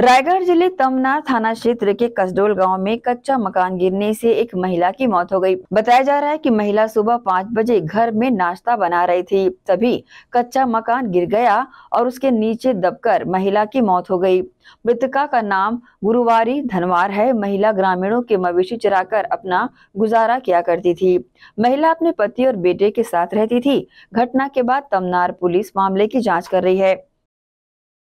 रायगढ़ जिले तमनार थाना क्षेत्र के कसडोल गांव में कच्चा मकान गिरने से एक महिला की मौत हो गई। बताया जा रहा है कि महिला सुबह पाँच बजे घर में नाश्ता बना रही थी तभी कच्चा मकान गिर गया और उसके नीचे दबकर महिला की मौत हो गई। मृतका का नाम गुरुवारी धनवार है महिला ग्रामीणों के मवेशी चराकर अपना गुजारा किया करती थी महिला अपने पति और बेटे के साथ रहती थी घटना के बाद तमनार पुलिस मामले की जाँच कर रही है